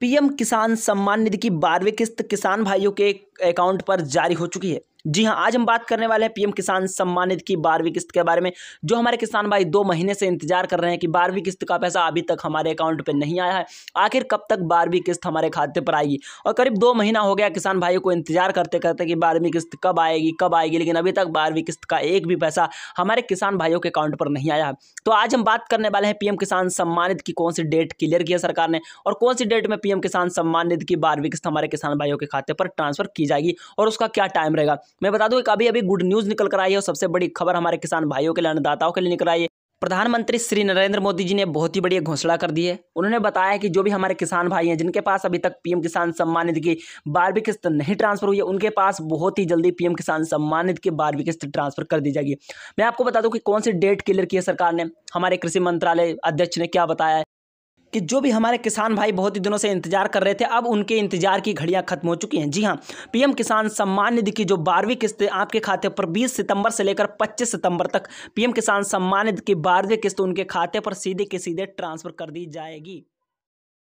PM किसान सम्मान निधि की बारहवीं किस्त किसान भाइयों के अकाउंट पर जारी हो चुकी है जी हाँ आज हम बात करने वाले हैं पीएम किसान सम्मान निधि की बारहवीं किस्त के बारे में जो हमारे किसान भाई दो महीने से इंतजार कर रहे हैं कि बारहवीं किस्त का पैसा अभी तक हमारे अकाउंट पर नहीं आया है आखिर कब तक बारहवीं किस्त हमारे खाते पर आएगी और करीब दो महीना हो गया किसान भाइयों को इंतजार करते करते कि बारहवीं किस्त कब आएगी कब आएगी लेकिन अभी तक बारहवीं किस्त का एक भी पैसा हमारे किसान भाइयों के अकाउंट पर नहीं आया है तो आज हम बात करने वाले हैं पीएम किसान सम्मान निधि की कौन सी डेट क्लियर किया सरकार ने और कौन सी डेट में पीएम किसान सम्मान निधि की बारहवीं किस्त हमारे किसान भाइयों के खाते पर ट्रांसफर की जाएगी और उसका क्या टाइम रहेगा मैं बता दूं काफ़ी अभी गुड न्यूज़ निकल कर आई है और सबसे बड़ी खबर हमारे किसान भाइयों के लिए अन्नदाताओं के लिए निकल आई है प्रधानमंत्री श्री नरेंद्र मोदी जी ने बहुत ही बड़ी घोषणा कर दी है उन्होंने बताया कि जो भी हमारे किसान भाई हैं जिनके पास अभी तक पीएम किसान सम्मान निधि की बारहवीं किस्त नहीं ट्रांसफर हुई है उनके पास बहुत ही जल्दी पीएम किसान सम्मान निधि की बारहवीं किस्त ट्रांसफर कर दी जाएगी मैं आपको बता दूं कि कौन सी डेट क्लियर की है सरकार ने हमारे कृषि मंत्रालय अध्यक्ष ने क्या बताया है कि जो भी हमारे किसान भाई बहुत ही दिनों से इंतजार कर रहे थे अब उनके इंतजार की घड़ियां खत्म हो चुकी हैं जी हाँ पीएम किसान सम्मान निधि की जो बारहवीं किस्त आपके खाते पर 20 सितंबर से लेकर 25 सितंबर तक पीएम किसान सम्मान निधि की बारहवीं किस्त उनके खाते पर सीधे के सीधे ट्रांसफर कर दी जाएगी